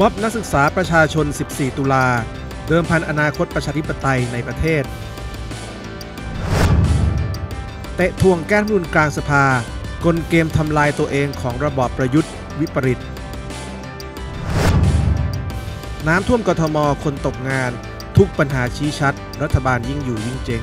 ม็อบนักศึกษาประชาชน 14 ตุลา เดิมพัน อนาคตประชาธิปไตยในประเทศ เตะทวงแก้รุนกลางสภา กลเกมทำลายตัวเองของระบอบประยุทธ์วิปริต น้ำท่วมกทม คนตกงาน ทุกปัญหาชี้ชัด รัฐบาลยิ่งอยู่ยิ่งเจ๊ง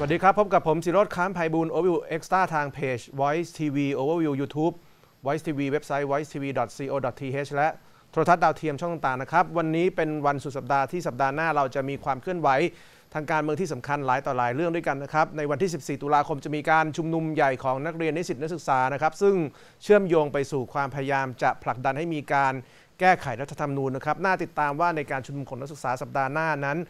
สวัสดีครับ พบกับผมสิโรธค้ามไพบูล o อ e r เอ็กซ์ต้าทางเพจ Voice TV Overview YouTube Voice TV เว็บไซต์ voice tv co th และโทรทัศน์ดาวเทียมช่องต่าง ๆนะครับ วันนี้เป็นวันสุดสัปดาห์ที่สัปดาห์หน้า เราจะมีความเคลื่อนไหว ทางการเมืองที่สำคัญหลายต่อหลายเรื่องด้วยกันนะครับ ในวันที่ 14 ตุลาคมจะมีการชุมนุมใหญ่ของนักเรียนนิสิตนักศึกษานะครับ ซึ่งเชื่อมโยงไปสู่ความพยายามจะผลักดันให้มีการแก้ไขรัฐธรรมนูญนะครับน่าติดตามว่าในการชุมนุมของนักศึกษาสัปดาห์หน้านั้น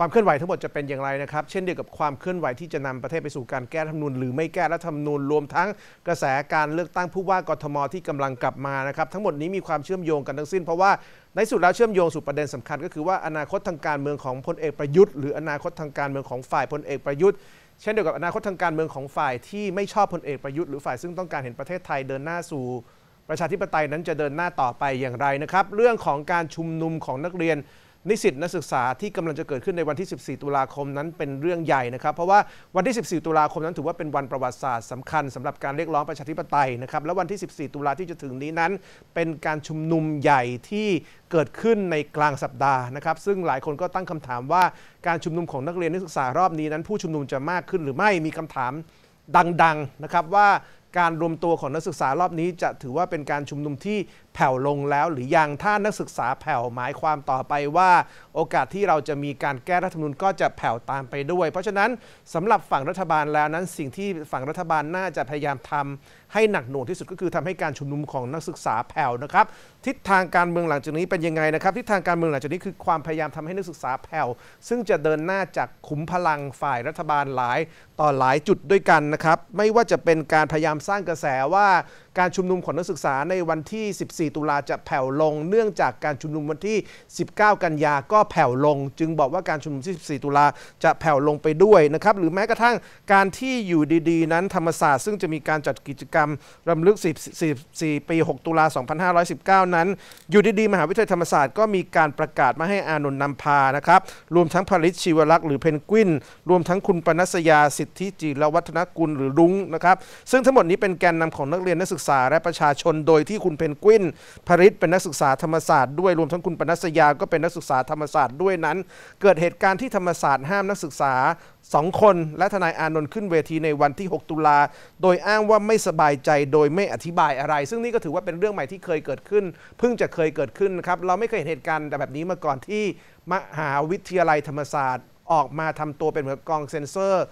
ความเคลื่อนไหวทั้งหมดจะเป็นอย่างไรนะครับเช่นเดียวกับความเคลื่อนไหวที่จะนำประเทศไปสู่การแก้ธรรมนูญหรือไม่แก้รัฐธรรมนูญรวมทั้งกระแสการเลือกตั้งผู้ว่ากทมที่กำลังกลับมานะครับทั้งหมดนี้มีความเชื่อมโยงกันทั้งสิ้นเพราะว่าในสุดแล้วเชื่อมโยงสู่ประเด็นสำคัญก็คือว่าอนาคตทางการเมืองของพลเอกประยุทธ์ หรืออนาคตทางการเมืองของฝ่ายพลเอกประยุทธ์เช่นเดียวกับอนาคตทางการเมืองของฝ่ายที่ไม่ชอบพลเอกประยุทธ์หรือฝ่ายซึ่งต้องการเห็นประเทศไทยเดินหน้าสู่ประชาธิปไตยนั้นจะเดินหน้าต่อไปอย่างไรนะครับเรื่องของการชุมนุมของนักเรียนนิสิตนักศึกษาที่กำลังจะเกิดขึ้นในวันที่ 14 ตุลาคมนั้นเป็นเรื่องใหญ่นะครับเพราะว่าวันที่ 14 ตุลาคมนั้นถือว่าเป็นวันประวัติศาสตร์สำคัญสำหรับการเรียกร้องประชาธิปไตยนะครับและวันที่ 14 ตุลาที่จะถึงนี้นั้น เป็นการชุมนุมใหญ่ที่เกิดขึ้นในกลางสัปดาห์นะครับซึ่งหลายคนก็ตั้งคำถามว่าการชุมนุมของนักเรียนนักศึกษารอบนี้นั้น ผู้ชุมนุมจะมากขึ้น หรือไม่มีคำถามดังๆนะครับว่าการรวมตัวของนักศึกษารอบนี้จะถือว่าเป็นการชุมนุมที่แผ่วลงแล้วหรือยัง ถ้านักศึกษาแผ่วหมายความต่อไปว่าโอกาสที่เราจะมีการแก้รัฐธรรมนูญก็จะแผ่วตามไปด้วย เพราะฉะนั้นสำหรับฝั่งรัฐบาลแล้วนั้น สิ่งที่ฝั่งรัฐบาลน่าจะพยายามทำให้หนักหน่วงที่สุดก็คือทำให้การชุมนุมของนักศึกษาแผ่วนะครับ ทิศทางการเมืองหลังจากนี้เป็นยังไงนะครับทิศทางการเมืองหลังจากนี้คือความพยายามทำให้นักศึกษาแผ่วซึ่งจะเดินหน้าจากขุมพลังฝ่ายรัฐบาลหลายต่อหลายจุดด้วยกันนะครับไม่ว่าจะเป็นการพยายามสร้างกระแสว่าการชุมนุมของนักศึกษาในวันที่ 14 ตุลาจะแผ่วลง เนื่องจากการชุมนุมวันที่ 19 กันยาก็แผ่วลง จึงบอกว่าการชุมนุมที่14 ตุลาจะแผ่วลงไปด้วยนะครับหรือแม้กระทั่งการที่อยู่ดีๆนั้นธรรมศาสตร์ซึ่งจะมีการจัดกิจกรรมรำลึก 14ปี 6 ตุลา 2519 นั้น อยู่ดีๆมหาวิทยาลัยธรรมศาสตร์ก็มีการประกาศมาให้อานนท์นำพานะครับรวมทั้งผลิตชีวรักษ์หรือเพนกวินรวมทั้งคุณปนัสยาสิทธิจิรวัฒนกุลหรือรุ้งนะครับซึ่งทั้งหมดนี้เป็นแกนนำของนักเรียนนักศึกษาและประชาชนโดยที่คุณเพนกวินผลิตเป็นนักศึกษาธรรมศาสตร์ ด้วยรวมทั้งคุณปนัสยาก็เป็นนักศึกษาธรรมศาสตร์ด้วยนั้นเกิดเหตุการณ์ที่ธรรมศาสตร์ห้ามนักศึกษาสองคนและทนายอานนท์ขึ้นเวทีในวันที่ 6 ตุลาโดยอ้างว่าไม่สบายใจโดยไม่อธิบายอะไร ซึ่งนี่ก็ถือว่าเป็นเรื่องใหม่ที่เคยเกิดขึ้นเพิ่งจะเคยเกิดขึ้นครับ เราไม่เคยเห็นเหตุการณ์แบบนี้มาก่อนที่มหาวิทยาลัยธรรมศาสตร์ ออกมาทำตัวเป็นเหมือนกองเซนเซอร์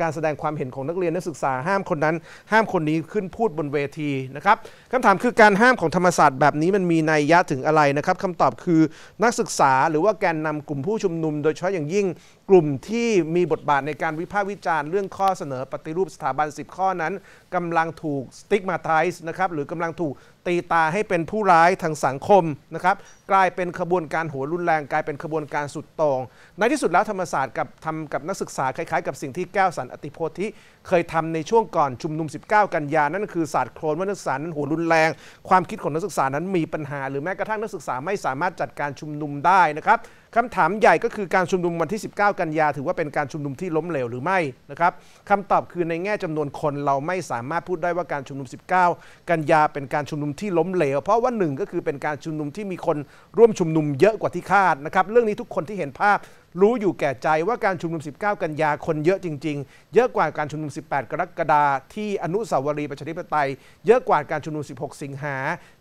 การแสดงความเห็นของนักเรียนนักศึกษาห้ามคนนั้น ห้ามคนนี้ขึ้นพูดบนเวทีนะครับคำถามคือการห้ามของธรรมศาสตร์แบบนี้มันมีนัยยะถึงอะไรนะครับคำตอบคือนักศึกษาหรือว่าแกนนำกลุ่มผู้ชุมนุม โดยเฉพาะอย่างยิ่งกลุ่มที่มีบทบาทในการวิพากษ์วิจารณ์เรื่องข้อเสนอปฏิรูปสถาบัน 10 ข้อนั้นกำลังถูกสติ๊กมาไทส์นะครับหรือกำลังถูกตีตาให้เป็นผู้ร้ายทางสังคมนะครับกลายเป็นขบวนการหัวรุนแรงกลายเป็นขบวนการสุดตรงในที่สุดแล้วธรรมศาสตร์กับทำกับนักศึกษาคล้ายๆกับสิ่งที่แก้วสันอติโพธิเคยทำในช่วงก่อนชุมนุม 19 กันยานั่นคือศาสตร์โคลนว่านักศึกษานั้นหัวรุนแรง ความคิดของนักศึกษานั้นมีปัญหา หรือแม้กระทั่งนักศึกษาไม่สามารถจัดการชุมนุมได้นะครับคำถามใหญ่ก็คือการชุมนุมวันที่ 19 กันยา ถือว่าเป็นการชุมนุมที่ล้มเหลวหรือไม่นะครับคำตอบคือในแง่จำนวนคนเราไม่สามารถพูดได้ว่าการชุมนุม 19 กันยาเป็นการชุมนุมที่ล้มเหลว เพราะว่าหนึ่งก็คือเป็นการชุมนุมที่มีคนร่วมชุมนุมเยอะกว่าที่คาดนะครับเรื่องนี้ทุกคนที่เห็นภาพรู้อยู่แก่ใจว่าการชุมนุม 19 กันยาคนเยอะจริง ๆ เยอะกว่าการชุมนุม 18 กรกฎาคมที่อนุสาวรีย์ประชาธิปไตย เยอะกว่าการชุมนุม16 สิงหา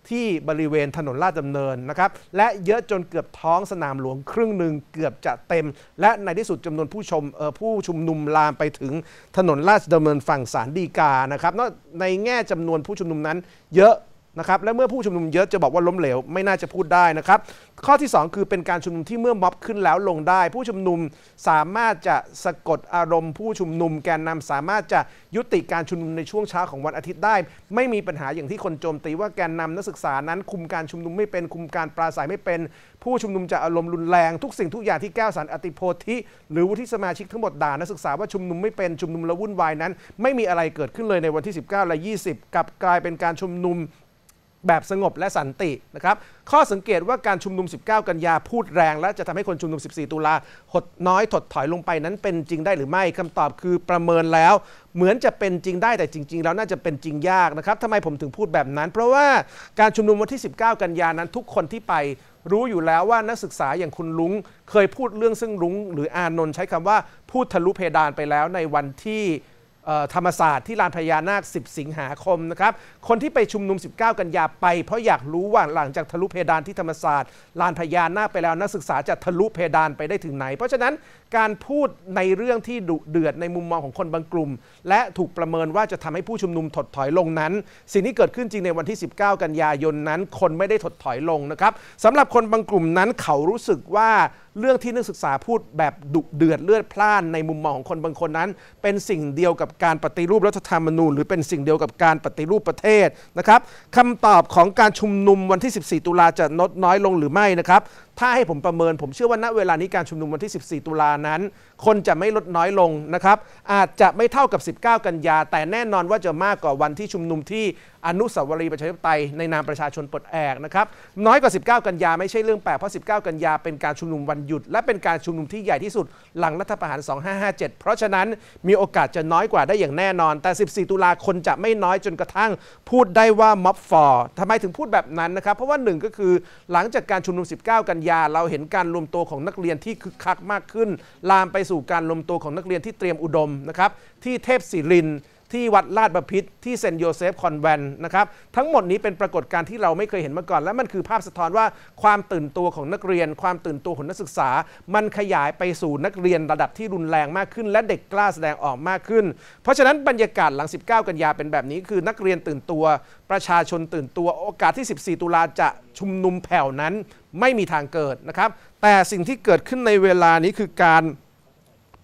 ที่บริเวณถนนลาดดำเนินนะครับและเยอะจนเกือบท้องสนามหลวงครรึ่งหนึ่งเกือบจะเต็มและในที่สุดจำนวนผู้ชมผู้ชุมนุมลามไปถึงถนนราชดำเนินฝั่งสารดีกานะครับในแง่จำนวนผู้ชุมนุมนั้นเยอะนะครับและเมื่อผู้ชุมนุมเยอะจะบอกว่าล้มเหลวไม่น่าจะพูดได้นะครับ ข้อที่ 2 คือเป็นการชุมนุมที่เมื่อม็อบขึ้นแล้วลงได้ ผู้ชุมนุมสามารถจะสะกดอารมณ์ผู้ชุมนุม แกนนำสามารถจะยุติการชุมนุมในช่วงเช้าของวันอาทิตย์ได้ ไม่มีปัญหาอย่างที่คนโจมตีว่าแกนนำนักศึกษานั้น คุมการชุมนุมไม่เป็นคุมการปราศัยไม่เป็น ผู้ชุมนุมจะอารมณ์รุนแรง ทุกสิ่งทุกอย่างที่แก้วสันอติโพธิหรือวุฒิสมาชิกทั้งหมดด่านักศึกษาว่าชุมนุมไม่เป็นชุมนุมและวุ่นวายนั้น ไม่มีอะไรเกิดขึ้นเลยในวันที่19และ20กับกลายเป็นการชุมนุมแบบสงบและสันตินะครับ ข้อสังเกตว่าการชุมนุม 19 กันยาพูดแรงและจะทำให้คนชุมนุม 14 ตุลาหดน้อยถดถอยลงไปนั้นเป็นจริงได้หรือไม่ คำตอบคือประเมินแล้ว เหมือนจะเป็นจริงได้แต่จริง ๆ แล้วน่าจะเป็นจริงยากนะครับทำไมผมถึงพูดแบบนั้น เพราะว่าการชุมนุมวันที่ 19 กันยานั้นทุกคนที่ไปรู้อยู่แล้วว่านักศึกษาอย่างคุณลุงเคยพูดเรื่องซึ่งลุง หรืออานนท์ใช้คำว่าพูดทะลุเพดานไปแล้วในวันที่ธรรมศาสตร์ที่ลานพญานาค 10 สิงหาคมนะครับ คนที่ไปชุมนุม 19 กันยาไป เพราะอยากรู้ว่า หลังจากทะลุเพดานที่ธรรมศาสตร์ ลานพญานาคไปแล้วนักศึกษาจะทะลุเพดานไปได้ถึงไหน เพราะฉะนั้นการพูดในเรื่องที่ดุเดือดในมุมมองของคนบางกลุ่ม และถูกประเมินว่าจะทำให้ผู้ชุมนุมถดถอยลงนั้น สิ่งที่เกิดขึ้นจริงในวันที่ 19 กันยายนนั้น คนไม่ได้ถดถอยลงนะครับสำหรับคนบางกลุ่มนั้นเขารู้สึกว่าเรื่องที่นักศึกษาพูดแบบดุเดือดเลือดพล่านในมุมมองของคนบางคนนั้น เป็นสิ่งเดียวกับการปฏิรูปรัฐธรรมนูญหรือเป็นสิ่งเดียวกับการปฏิรูปประเทศนะครับคำตอบของการชุมนุมวันที่ 14 ตุลาจะลดน้อยลงหรือไม่นะครับถ้าให้ผมประเมินผมเชื่อว่าณเวลานี้การชุมนุมวันที่ 14 ตุลานั้น คนจะไม่ลดน้อยลงนะครับ อาจจะไม่เท่ากับ 19 กันยา แต่แน่นอนว่าจะมากกว่าวันที่ชุมนุมที่อนุสาวรีย์ประชาธิปไตยในนามประชาชนปลดแอกนะครับน้อยกว่า19 กันยาไม่ใช่เรื่องแปลกเพราะ19กันยา เป็นการชุมนุมวันหยุดและเป็นการชุมนุมที่ใหญ่ที่สุด หลังรัฐประหาร 2557 เพราะฉะนั้นมีโอกาสจะน้อยกว่าได้อย่างแน่นอน แต่ 14 ตุลาคนจะไม่น้อยจนกระทั่งพูดได้ว่าม็อบฟอร์ทำไมถึงพูดแบบนั้นนะครับ เพราะว่า1ก็คือหลังจากการชุมนุม19กันยาเราเห็นการรวมตัวของนักเรียนที่คึกคักมากขึ้น ลามไปสู่การรวมตัวของนักเรียนที่เตรียมอุดมนะครับ ที่เทพศิรินที่วัดลาดบพิษที่เซนโยเซฟคอนแวนนะครับ ทั้งหมดนี้เป็นปรากฏการณ์ที่เราไม่เคยเห็นมาก่อน และมันคือภาพสะท้อนว่าความตื่นตัวของนักเรียน ความตื่นตัวของนักศึกษา มันขยายไปสู่นักเรียนระดับที่รุนแรงมากขึ้น และเด็กกล้าแสดงออกมากขึ้น เพราะฉะนั้นบรรยากาศหลัง 19 กันยาเป็นแบบนี้ คือนักเรียนตื่นตัวประชาชนตื่นตัวโอกาสที่14ตุลาจะชุมนุมแผ่วนั้นไม่มีทางเกิดนะครับ แต่สิ่งที่เกิดขึ้นในเวลานี้คือการ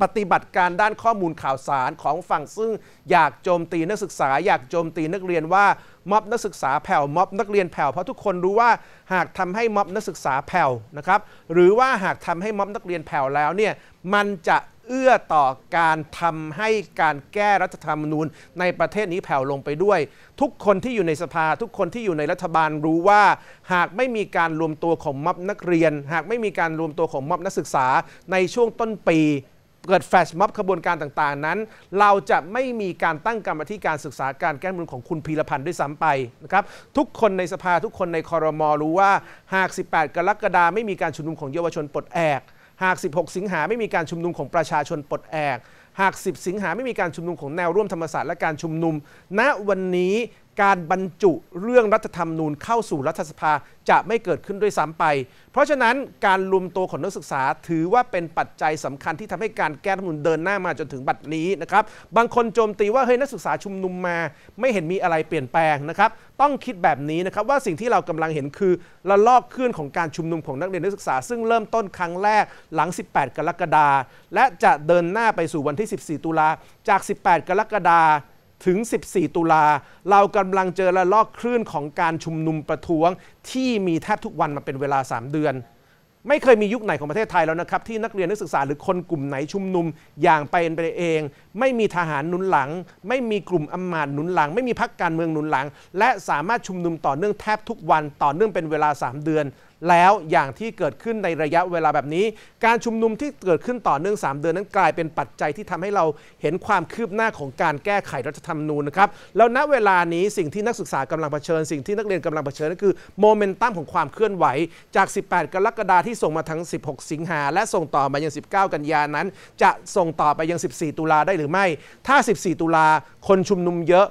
ปฏิบัติการด้านข้อมูลข่าวสารของฝั่งซึ่ง อยากโจมตีนักศึกษา อยากโจมตีนักเรียนว่าม็อบนักศึกษาแผ่วม็อบนักเรียนแผ่วเพราะทุกคนรู้ว่าหากทำให้ม็อบนักศึกษาแผ่วนะครับ หรือว่าหากทำให้ม็อบนักเรียนแผ่วแล้วเนี่ยมันจะเอื้อต่อการทำให้การแก้รัฐธรรมนูญในประเทศนี้แผ่วลงไปด้วย ทุกคนที่อยู่ในสภา ทุกคนที่อยู่ในรัฐบาลรู้ว่า หากไม่มีการรวมตัวของม็อบนักเรียน หากไม่มีการรวมตัวของม็อบนักศึกษาในช่วงต้นปีเกิดแฟชม็อบขบวนการต่างๆ นั้น เราจะไม่มีการตั้งกรรมธิการศึกษาการแก้มรุนของคุณพีรพันธ์ด้วยซ้ำไปนะครับทุกคนในสภาทุกคนในคอรมอรู้ว่าหาก 18 กรกฎาไม่มีการชุมนุมของเยาวชนปลดแอกหาก16 สิงหาไม่มีการชุมนุมของประชาชนปลดแอกหาก10 สิงหาไม่มีการชุมนุมของแนวร่วมธรรมศาสตร์และการชุมนุม ณวันนี้การบรรจุเรื่องรัฐธรรมนูญเข้าสู่รัฐสภาจะไม่เกิดขึ้นด้วยซ้ำไป เพราะฉะนั้นการรวมตัวของนักศึกษา ถือว่าเป็นปัจจัยสำคัญที่ทำให้การแก้รัฐมนูญเดินหน้ามาจนถึงบัดนี้นะครับ บางคนโจมตีว่าเฮ้ย นักศึกษาชุมนุมมา ไม่เห็นมีอะไรเปลี่ยนแปลงนะครับ ต้องคิดแบบนี้นะครับ ว่าสิ่งที่เรากำลังเห็นคือระลอกเคลื่อนของการชุมนุมของนักเรียนนักศึกษาซึ่งเริ่มต้นครั้งแรกหลัง 18 กรกฎาและจะเดินหน้าไปสู่วันที่ 14 ตุลาจาก 18กรกฎาคมถึง 14 ตุลา เรากำลังเจอระลอกคลื่นของการชุมนุมประท้วงที่มีแทบทุกวันมาเป็นเวลา3เดือน ไม่เคยมียุคไหนของประเทศไทยแล้วนะครับที่นักเรียนนักศึกษาหรือคนกลุ่มไหนชุมนุมอย่างไปเองไปเอง ไม่มีทหารหนุนหลัง ไม่มีกลุ่มอามาตย์หนุนหลัง ไม่มีพรรคการเมืองหนุนหลัง และสามารถชุมนุมต่อเนื่องแทบทุกวันต่อเนื่องเป็นเวลา3เดือนแล้วอย่างที่เกิดขึ้นในระยะเวลาแบบนี้ การชุมนุมที่เกิดขึ้นต่อเนื่อง 3 เดือนนั้นกลายเป็นปัจจัยที่ทำให้เราเห็นความคืบหน้าของการแก้ไขรัฐธรรมนูญนะครับ แล้วณเวลานี้สิ่งที่นักศึกษากำลังเผชิญสิ่งที่นักเรียนกำลังเผชิญ ก็คือโมเมนตัมของความเคลื่อนไหว จาก 18 กรกฎาคมที่ส่งมาทั้ง 16 สิงหาและส่งต่อมายัง 19 กันยานั้น จะส่งต่อไปยัง 14 ตุลาได้หรือไม่ ถ้า 14 ตุลาคนชุมนุมเยอะ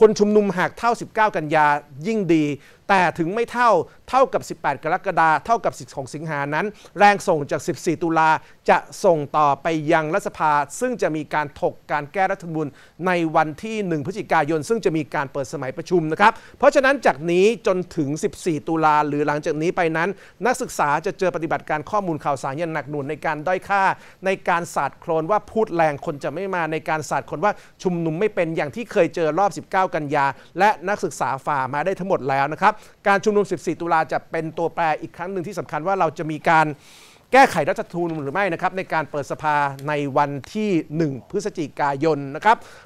คนชุมนุมหากเท่า 19 กันยายิ่งดีแต่ถึงไม่เท่าเท่ากับ 18 กรกฎาคม เท่ากับ1งสิงหานั้น แรงส่งจาก 14 ตุลา จะส่งต่อไปยังรัฐสภา ซึ่งจะมีการถกการแก้รัฐธรรมนูญในวันที่ 1 พฤศจิกายน ซึ่งจะมีการเปิดสมัยประชุมนะครับ เพราะฉะนั้นจากนี้จนถึง 14 ตุลาหรือหลังจากนี้ไปนั้น นักศึกษาจะเจอปฏิบัติการข้อมูลข่าวสารอย่างหนักหน่วงในการด้อยค่าในการสาดโคลนว่าพูดแรงคนจะไม่มาในการสาดคนว่าชุมนุมไม่เป็นอย่างที่เคยเจอรอบ 19 กันยา และนักศึกษาฝ่ามาได้ทั้งหมดแล้วนะครับการชุมนุม 14 ตุลาจะเป็นตัวแปรอีกครั้งหนึ่งที่สำคัญว่าเราจะมีการแก้ไขรัฐธรรมนูญหรือไม่นะครับ ในการเปิดสภาในวันที่ 1 พฤศจิกายนนะครับ